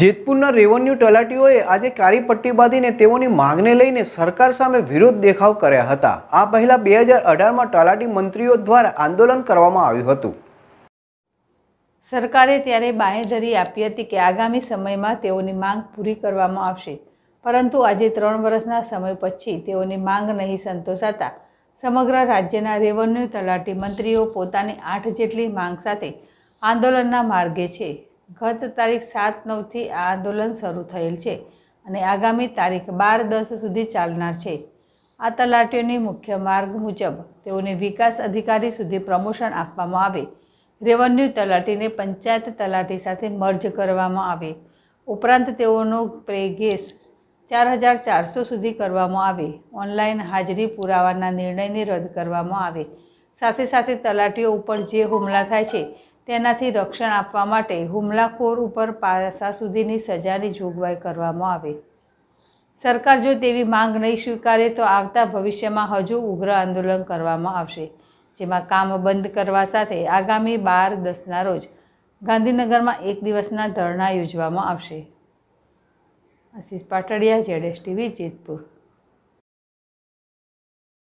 જેતપુરના revenue તલાટીઓએ આજે કાળી પટ્ટી બાંધીને તેઓની માંગને લઈને સરકાર સામે વિરોધ દેખાવ કર્યા હતા આ પહેલા બે હજાર અઢારમાં તલાટી મંત્રીઓ દ્વારા આંદોલન કરવામાં આવ્યું હતું સરકારે ત્યારે બાંહેધરી આપી હતી કે આગામી સમયમાં તેઓની માંગ પૂરી કરવામાં આવશે પરંતુ આજે ત્રણ વર્ષના સમય પછી તેઓની માંગ નહીં સંતોષાતા સમગ્ર રાજ્યના રેવન્યુ તલાટી મંત્રીઓ પોતાની આઠ જેટલી માંગ સાથે આંદોલનના માર્ગે છે ગત તારીખ સાત નવથી આ આંદોલન શરૂ થયેલ છે અને આગામી તારીખ બાર દસ સુધી ચાલનાર છે આ તલાટીઓની મુખ્ય માર્ગ મુજબ તેઓને વિકાસ અધિકારી સુધી પ્રમોશન આપવામાં આવે રેવન્યુ તલાટીને પંચાયત તલાટી સાથે મર્જ કરવામાં આવે ઉપરાંત તેઓનો પ્રે ગેસ ચાર હજાર ચારસો સુધી કરવામાં આવે ઓનલાઈન હાજરી પુરાવાના નિર્ણયને રદ કરવામાં આવે સાથે સાથે તલાટીઓ ઉપર જે હુમલા થાય છે તેનાથી રક્ષણ આપવા માટે હુમલાખોર ઉપર પાસા સુધીની સજાની જોગવાઈ કરવામાં આવે સરકાર જો તેવી માંગ નહીં સ્વીકારે તો આવતા ભવિષ્યમાં હજુ ઉગ્ર આંદોલન કરવામાં આવશે જેમાં કામ બંધ કરવા સાથે આગામી બાર દસના રોજ ગાંધીનગરમાં એક દિવસના ધરણા યોજવામાં આવશે આશીષ પાટડિયા જેડેશ ટીવી જેતપુર